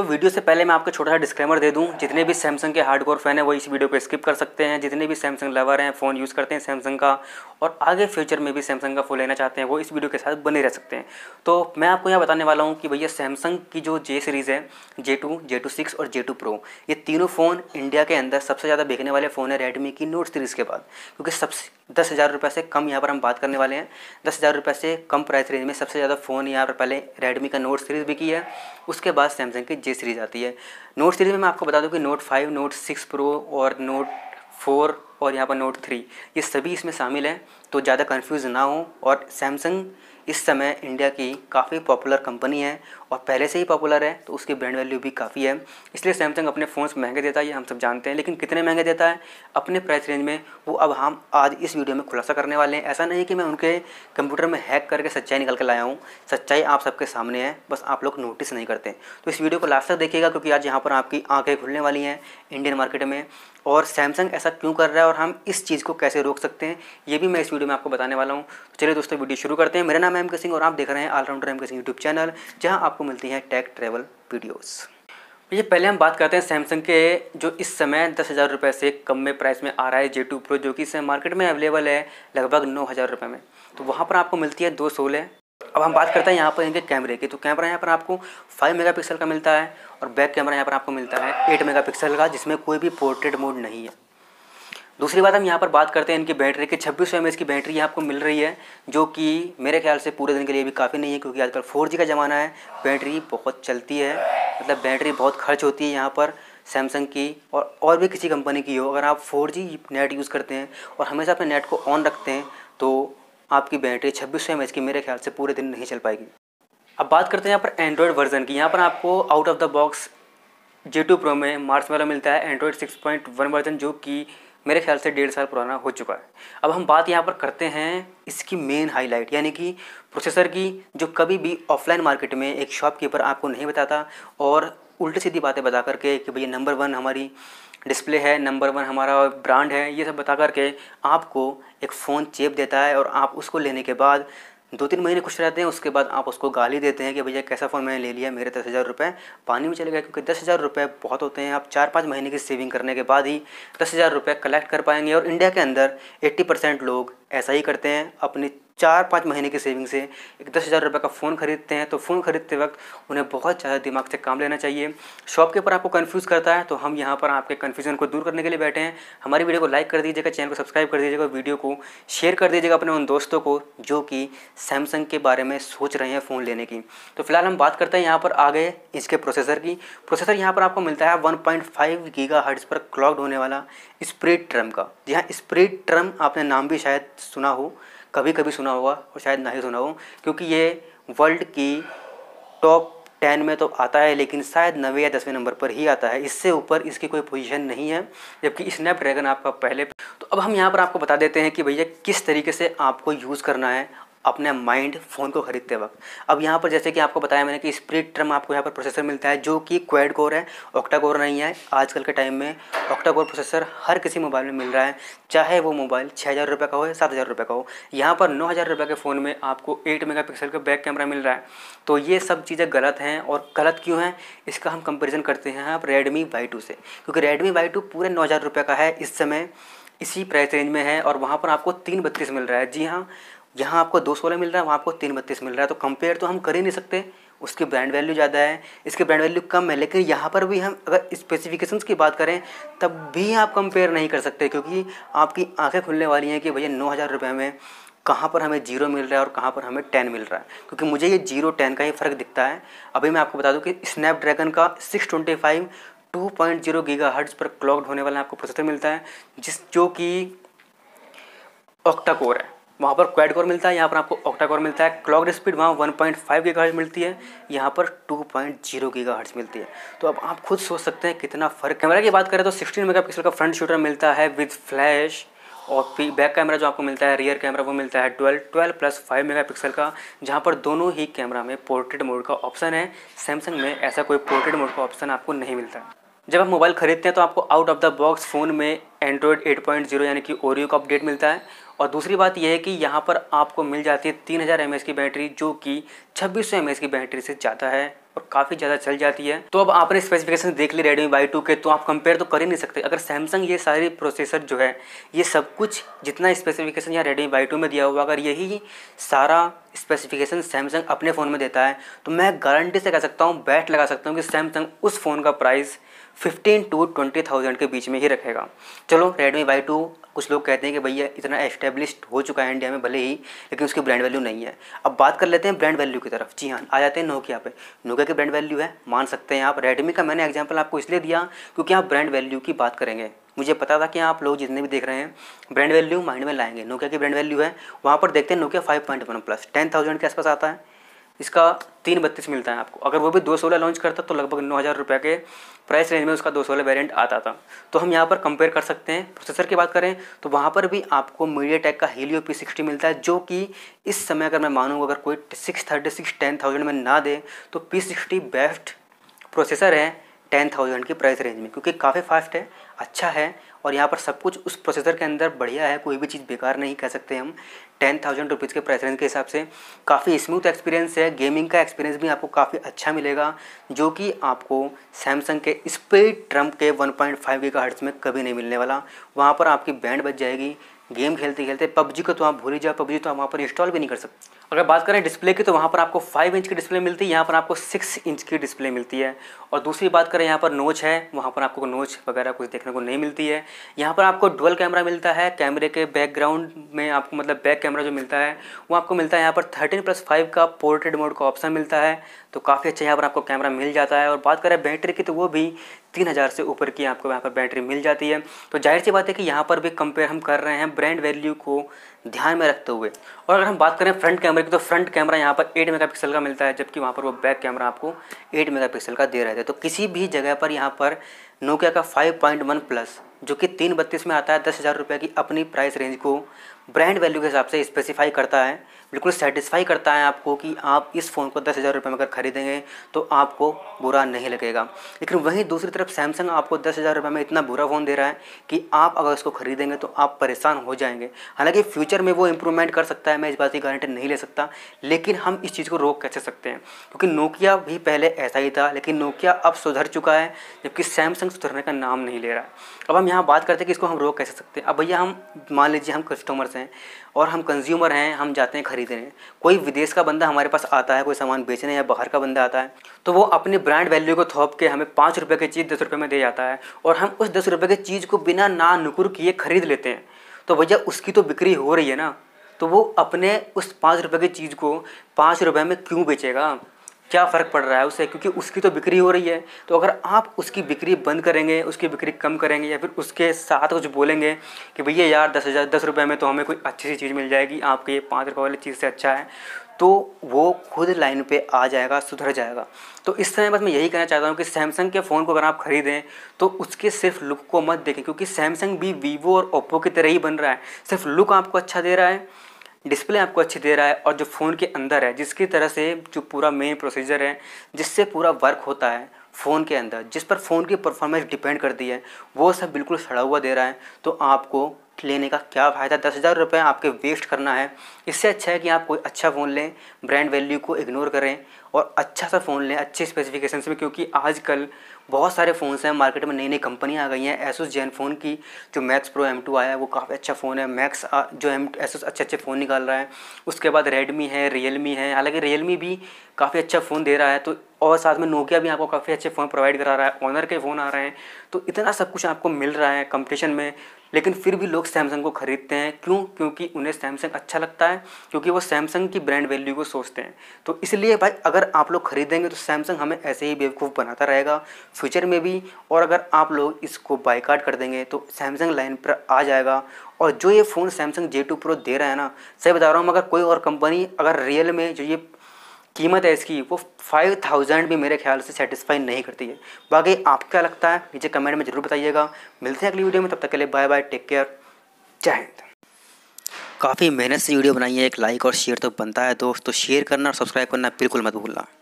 तो वीडियो से पहले मैं आपको छोटा सा डिस्क्लेमर दे दूं जितने भी सैमसंग के हार्डकोर फैन हैं वो इस वीडियो को स्किप कर सकते हैं जितने भी सैमसंग लवर हैं फ़ोन यूज़ करते हैं सैमसंग का और आगे फ्यूचर में भी सैमसंग का फ़ोन लेना चाहते हैं वो इस वीडियो के साथ बने रह सकते हैं तो मैं आपको यहाँ बताने वाला हूँ कि भैया सैमसंग की जो जे सीरीज़ है J two J two six और जे टू प्रो ये तीनों फ़ोन इंडिया के अंदर सबसे ज़्यादा बिकने वाले फ़ोन है रेडमी की नोट सीरीज़ के बाद क्योंकि सबसे दस हज़ार रुपये से कम यहाँ पर हम बात करने वाले हैं दस हज़ार रुपये से कम प्राइस रेंज में सबसे ज़्यादा फ़ोन यहाँ पर पहले रेडमी का नोट सीरीज़ भी की है उसके बाद सैमसंग की जे ये सीरीज़ आती है नोट सीरीज़ में मैं आपको बता दूँ कि note five note six pro और नोट फोर और यहाँ पर नोट थ्री ये सभी इसमें शामिल हैं तो ज़्यादा कन्फ्यूज़ ना हो और सैमसंग इस समय इंडिया की काफ़ी पॉपुलर कंपनी है और पहले से ही पॉपुलर है तो उसकी ब्रांड वैल्यू भी काफ़ी है इसलिए सैमसंग अपने फ़ोन्स महंगे देता है ये हम सब जानते हैं लेकिन कितने महंगे देता है अपने प्राइस रेंज में वो अब हम आज इस वीडियो में खुलासा करने वाले हैं ऐसा नहीं कि मैं उनके कंप्यूटर में हैक करके सच्चाई निकल कर लाया हूँ सच्चाई आप सबके सामने है बस आप लोग नोटिस नहीं करते तो इस वीडियो को लास्ट तक देखिएगा क्योंकि आज यहाँ पर आपकी आँखें खुलने वाली हैं इंडियन मार्केट में और सैमसंग ऐसा क्यों कर रहा है और हम इस चीज़ को कैसे रोक सकते हैं ये भी मैं इस वीडियो में आपको बताने वाला हूँ तो चलिए दोस्तों वीडियो शुरू करते हैं मेरा नाम एम के सिंह और आप देख रहे हैं ऑलराउंडर एम के सिंह यूट्यूब चैनल जहाँ आप आपको मिलती है टेक ट्रेवल वीडियोस ये पहले हम बात करते हैं सैमसंग के जो इस समय दस हज़ार रुपये से कम में प्राइस में आ रहा है जे टू प्रो जो कि इस मार्केट में अवेलेबल है लगभग नौ हज़ार रुपये में तो वहाँ पर आपको मिलती है दो सोलह अब हम बात करते हैं यहाँ पर इनके कैमरे की तो कैमरा यहाँ पर आपको 5 मेगापिक्सल का मिलता है और बैक कैमरा यहाँ पर आपको मिलता है 8 मेगापिक्सल का जिसमें कोई भी पोर्ट्रेट मोड नहीं है दूसरी बात हम यहाँ पर बात करते हैं इनकी बैटरी की छब्बीस सौ एम की बैटरी यहाँ आपको मिल रही है जो कि मेरे ख्याल से पूरे दिन के लिए भी काफ़ी नहीं है क्योंकि आजकल फोर का ज़माना है बैटरी बहुत चलती है मतलब बैटरी बहुत खर्च होती है यहाँ पर सैमसंग की और और भी किसी कंपनी की हो अगर आप फोर नेट यूज़ करते हैं और हमेशा अपने नेट को ऑन रखते हैं तो आपकी बैटरी छब्बीस सौ की मेरे ख्याल से पूरे दिन नहीं चल पाएगी अब बात करते हैं यहाँ पर एंड्रॉयड वर्जन की यहाँ पर आपको out of the box J two pro में मार्स वाला मिलता है Android six point one version जो कि मेरे ख्याल से डेढ़ साल पुराना हो चुका है अब हम बात यहाँ पर करते हैं इसकी मेन हाईलाइट यानी कि प्रोसेसर की जो कभी भी ऑफलाइन मार्केट में एक शॉपकीपर आपको नहीं बताता और उल्टी सीधी बातें बता करके कि भैया नंबर वन हमारी डिस्प्ले है नंबर वन हमारा ब्रांड है ये सब बता करके आपको एक फ़ोन चेप देता है और आप उसको लेने के बाद दो तीन महीने खुश रहते हैं उसके बाद आप उसको गाली देते हैं कि भैया कैसा फ़ोन मैंने ले लिया मेरे दस हज़ार रुपये पानी में चले गए क्योंकि दस हज़ार रुपये बहुत होते हैं आप चार पाँच महीने की सेविंग करने के बाद ही दस हज़ार रुपये कलेक्ट कर पाएंगे और इंडिया के अंदर एट्टी परसेंट लोग ऐसा ही करते हैं अपनी चार पाँच महीने की सेविंग से एक दस हज़ार रुपये का फ़ोन खरीदते हैं तो फ़ोन खरीदते वक्त उन्हें बहुत ज़्यादा दिमाग से काम लेना चाहिए शॉपकीपर आपको कन्फ्यूज़ करता है तो हम यहाँ पर आपके कन्फ्यूजन को दूर करने के लिए बैठे हैं हमारी वीडियो को लाइक कर दीजिएगा चैनल को सब्सक्राइब कर दीजिएगा वीडियो को शेयर कर दीजिएगा अपने उन दोस्तों को जो कि सैमसंग के बारे में सोच रहे हैं फ़ोन लेने की तो फिलहाल हम बात करते हैं यहाँ पर आ गए इसके प्रोसेसर की प्रोसेसर यहाँ पर आपको मिलता है वन पॉइंट फाइव गीगा पर क्लॉक्ड होने वाला स्प्रेड ट्रम का जी हाँ स्प्रेड ट्रम आपने नाम भी शायद सुना हो कभी कभी सुना होगा और शायद ना ही सुना हो क्योंकि ये वर्ल्ड की टॉप टेन में तो आता है लेकिन शायद नवे या दसवें नंबर पर ही आता है इससे ऊपर इसकी कोई पोजीशन नहीं है जबकि स्नैपड्रैगन आपका पहले तो अब हम यहाँ पर आपको बता देते हैं कि भैया किस तरीके से आपको यूज़ करना है अपने माइंड फ़ोन को ख़रीदते वक्त अब यहाँ पर जैसे कि आपको बताया मैंने कि स्प्रिट ट्रम आपको यहाँ पर प्रोसेसर मिलता है जो कि क्वेड कोर है ऑक्टा कोर नहीं है आजकल के टाइम में ऑक्टा कोर प्रोसेसर हर किसी मोबाइल में मिल रहा है चाहे वो मोबाइल छः हज़ार रुपये का हो या सात हज़ार रुपये का हो यहाँ पर नौ हज़ार रुपये के फ़ोन में आपको एट मेगा पिक्सल का बैक कैमरा मिल रहा है तो ये सब चीज़ें गलत हैं और गलत क्यों हैं इसका हम कंपेरिजन करते हैं आप रेडमी वाई टू से क्योंकि रेडमी वाई टू पूरे नौ हज़ार रुपये का है इस समय इसी प्राइस रेंज में है और वहाँ पर आपको तीन बत्तीस मिल रहा है जी हाँ जहाँ आपको दो सोलह मिल रहा है वहाँ आपको तीन बत्तीस मिल रहा है तो कंपेयर तो हम कर ही नहीं सकते उसकी ब्रांड वैल्यू ज़्यादा है इसकी ब्रांड वैल्यू कम है लेकिन यहाँ पर भी हम अगर स्पेसिफिकेशंस की बात करें तब भी आप कंपेयर नहीं कर सकते क्योंकि आपकी आंखें खुलने वाली हैं कि भैया नौ हज़ार रुपये में कहाँ पर हमें जीरो मिल रहा है और कहाँ पर हमें टेन मिल रहा है क्योंकि मुझे ये जीरो टेन का ही फ़र्क दिखता है अभी मैं आपको बता दूँ कि स्नैपड्रैगन का six twenty five two point zero giga hertz पर क्लॉक्ड होने वाला आपको प्रोसेसर मिलता है जिस जो कि ऑक्टा कोर है वहाँ पर क्वाड कोर मिलता है यहाँ पर आपको ऑक्टा कोर मिलता है क्लॉक स्पीड वहाँ वन पॉइंट फाइव की हर्ट्ज मिलती है यहाँ पर टू पॉइंट जीरो की हर्ट्ज मिलती है तो अब आप खुद सोच सकते हैं कितना फ़र्क कैमरा की बात करें तो सिक्सटीन मेगा पिक्सल का फ्रंट शूटर मिलता है विद फ्लैश और बैक कैमरा जो आपको मिलता है रियर कैमरा वो मिलता है twelve twelve plus five mega pixel का जहाँ पर दोनों ही कैमरा में पोर्ट्रेट मोड का ऑप्शन है सैमसंग में ऐसा कोई पोर्ट्रेट मोड का ऑप्शन आपको नहीं मिलता जब आप मोबाइल खरीदते हैं तो आपको out of the box phone में एंड्रॉयड 8.0 यानी कि ओरियो का अपडेट मिलता है और दूसरी बात यह है कि यहाँ पर आपको मिल जाती है तीन हज़ार एम की बैटरी जो कि छब्बीस सौ की बैटरी से ज़्यादा है और काफ़ी ज़्यादा चल जाती है तो अब आपने स्पेसिफिकेशन देख ली रेडमी बाई टू के तो आप कंपेयर तो कर ही नहीं सकते अगर सैमसंग ये सारी प्रोसेसर जो है ये सब कुछ जितना स्पेसिफिकेशन यहाँ रेडमी बाई टू में दिया हुआ अगर यही सारा स्पेसिफिकेशन सैमसंग अपने फ़ोन में देता है तो मैं गारंटी से कह सकता हूँ बैट लगा सकता हूँ कि सैमसंग उस फ़ोन का price fifteen to twenty thousand के बीच में ही रखेगा चलो रेडमी वाई टू कुछ लोग कहते हैं कि भैया इतना एस्टेब्लिश हो चुका है इंडिया में भले ही लेकिन उसकी ब्रांड वैल्यू नहीं है अब बात कर लेते हैं ब्रांड वैल्यू की तरफ जी हाँ आ जाते हैं नोकिया पे नोकिया की ब्रांड वैल्यू है मान सकते हैं आप रेडमी का मैंने एग्जाम्पल आपको इसलिए दिया क्योंकि आप ब्रांड वैल्यू की बात करेंगे मुझे पता था कि आप लोग जितने भी देख रहे हैं ब्रांड वैल्यू माइंड में लाएंगे नोकिया की ब्रांड वैल्यू है वहाँ पर देखते हैं Nokia five point one plus ten thousand के आसपास आता है इसका तीन बत्तीस मिलता है आपको अगर वो भी दो सोलह लॉन्च करता तो लगभग नौ हज़ार रुपये के प्राइस रेंज में उसका दो सोलह वेरियंट आता था तो हम यहाँ पर कंपेयर कर सकते हैं प्रोसेसर की बात करें तो वहाँ पर भी आपको मीडिया टेक का हीलियो पी सिक्सटी मिलता है जो कि इस समय अगर मैं मानूँ अगर कोई six thirty six ten thousand में ना दे तो पी सिक्सटी बेस्ट प्रोसेसर है टेन थाउजेंड की प्राइस रेंज में क्योंकि काफ़ी फास्ट है अच्छा है और यहाँ पर सब कुछ उस प्रोसेसर के अंदर बढ़िया है कोई भी चीज़ बेकार नहीं कह सकते हम टेन थाउजेंड रुपीज़ के प्राइस रेंज के हिसाब से काफ़ी स्मूथ एक्सपीरियंस है गेमिंग का एक्सपीरियंस भी आपको काफ़ी अच्छा मिलेगा जो कि आपको सैमसंग के स्पीड ट्रम्प के वन पॉइंट फाइव में कभी नहीं मिलने वाला वहाँ पर आपकी बैंड बच जाएगी गेम खेलते खेलते पबजी को तो आप भूल ही जाओ पबजी तो हम वहाँ पर इंस्टॉल भी नहीं कर सकते अगर बात करें डिस्प्ले की तो वहाँ पर आपको फाइव इंच की डिस्प्ले मिलती है यहाँ पर आपको सिक्स इंच की डिस्प्ले मिलती है और दूसरी बात करें यहाँ पर नोच है वहाँ पर आपको नोच वगैरह कुछ देखने को नहीं मिलती है यहाँ पर आपको डुअल कैमरा मिलता है कैमरे के बैकग्राउंड में आपको मतलब बैक कैमरा जो मिलता है वो आपको मिलता है यहाँ पर थर्टीन प्लस फाइव का पोर्ट्रेट मोड का ऑप्शन मिलता है तो काफ़ी अच्छा यहाँ पर आपको कैमरा मिल जाता है और बात करें बैटरी की तो वो भी तीन हज़ार से ऊपर की आपको यहाँ पर बैटरी मिल जाती है तो जाहिर सी बात है कि यहाँ पर भी कंपेयर हम कर रहे हैं ब्रांड वैल्यू को ध्यान में रखते हुए और अगर हम बात करें फ्रंट कैमरे की तो फ्रंट कैमरा यहाँ पर 8 मेगापिक्सल का मिलता है जबकि वहाँ पर वो बैक कैमरा आपको 8 मेगापिक्सल का दे रहे थे तो किसी भी जगह पर यहाँ पर नोकिया का 5.1 प्लस जो कि तीन बत्तीस में आता है दस हज़ार रुपये की अपनी प्राइस रेंज को ब्रांड वैल्यू के हिसाब से स्पेसिफाई करता है बिल्कुल सेटिस्फाई करता है आपको कि आप इस फ़ोन को दस हज़ार रुपये में अगर खरीदेंगे तो आपको बुरा नहीं लगेगा लेकिन वहीं दूसरी तरफ सैमसंग आपको दस हज़ार रुपये में इतना बुरा फ़ोन दे रहा है कि आप अगर इसको खरीदेंगे तो आप परेशान हो जाएंगे हालांकि फ्यूचर फ्यूचर में वो इम्प्रूवमेंट कर सकता है मैं इस बात की गारंटी नहीं ले सकता लेकिन हम इस चीज़ को रोक कैसे सकते हैं क्योंकि नोकिया भी पहले ऐसा ही था लेकिन नोकिया अब सुधर चुका है जबकि सैमसंग सुधरने का नाम नहीं ले रहा है अब हम यहाँ बात करते हैं कि इसको हम रोक कैसे सकते हैं अब भैया हम मान लीजिए हम कस्टमर्स हैं और हम कंज्यूमर हैं हम जाते हैं खरीदने कोई विदेश का बंदा हमारे पास आता है कोई सामान बेचने या बाहर का बंदा आता है तो वो अपने ब्रांड वैल्यू को थोप के हमें पाँच रुपये की चीज़ दस रुपये में दे जाता है और हम उस दस रुपये की चीज़ को बिना ना नुकुर किए खरीद लेते हैं तो भैया उसकी तो बिक्री हो रही है ना तो वो अपने उस पाँच रुपये की चीज़ को पाँच रुपये में क्यों बेचेगा क्या फ़र्क पड़ रहा है उसे क्योंकि उसकी तो बिक्री हो रही है तो अगर आप उसकी बिक्री बंद करेंगे उसकी बिक्री कम करेंगे या फिर उसके साथ कुछ बोलेंगे कि भैया यार दस हज़ार दस रुपये में तो हमें कोई अच्छी सी चीज़ मिल जाएगी आपके ये पाँच रुपये वाली चीज़ से अच्छा है तो वो खुद लाइन पे आ जाएगा सुधर जाएगा तो इस समय बस मैं यही कहना चाहता हूँ कि सैमसंग के फ़ोन को अगर आप ख़रीदें तो उसके सिर्फ लुक को मत देखें क्योंकि सैमसंग भी वीवो और ओप्पो की तरह ही बन रहा है सिर्फ लुक आपको अच्छा दे रहा है डिस्प्ले आपको अच्छी दे रहा है और जो फ़ोन के अंदर है जिसकी तरह से जो पूरा मेन प्रोसीजर है जिससे पूरा वर्क होता है फ़ोन के अंदर जिस पर फ़ोन की परफॉर्मेंस डिपेंड करती है वो सब बिल्कुल सड़ा हुआ दे रहा है तो आपको लेने का क्या फ़ायदा दस हज़ार रुपये आपके वेस्ट करना है इससे अच्छा है कि आप कोई अच्छा फ़ोन लें ब्रांड वैल्यू को इग्नोर करें और अच्छा सा फ़ोन लें अच्छे स्पेसिफिकेशन में क्योंकि आजकल बहुत सारे फ़ोन्स हैं मार्केट में नई नई कंपनियाँ आ गई हैं एसोस जैन फ़ोन की जो मैक्स प्रो एम टू आया है वो काफ़ी अच्छा फ़ोन है मैक्स जो एम एसोस अच्छे अच्छे फ़ोन निकाल रहा है उसके बाद रेडमी है रियलमी है हालांकि रियलमी भी काफ़ी अच्छा फ़ोन दे रहा है तो और साथ में नोकिया भी आपको काफ़ी अच्छे फ़ोन प्रोवाइड करा रहा है ऑनर के फ़ोन आ रहे हैं तो इतना सब कुछ आपको मिल रहा है कंपटीशन में लेकिन फिर भी लोग सैमसंग को खरीदते हैं क्यों क्योंकि उन्हें सैमसंग अच्छा लगता है क्योंकि वो सैमसंग की ब्रांड वैल्यू को सोचते हैं तो इसलिए भाई अगर आप लोग खरीदेंगे तो सैमसंग हमें ऐसे ही बेवकूफ़ बनाता रहेगा फ्यूचर में भी और अगर आप लोग इसको बाइकाट कर देंगे तो सैमसंग लाइन पर आ जाएगा और जो ये phone Samsung J two pro दे रहा है ना सही बता रहा हूँ मगर कोई और कंपनी अगर रियल में जो ये कीमत है इसकी वो फाइव थाउजेंड भी मेरे ख्याल से सेटिस्फाई नहीं करती है बाकी आपको क्या लगता है नीचे कमेंट में ज़रूर बताइएगा मिलते हैं अगली वीडियो में तब तक के लिए बाय बाय टेक केयर जय हिंद काफ़ी मेहनत से वीडियो बनाई है एक लाइक और शेयर तो बनता है दोस्त तो शेयर करना और सब्सक्राइब करना बिल्कुल मत भूलना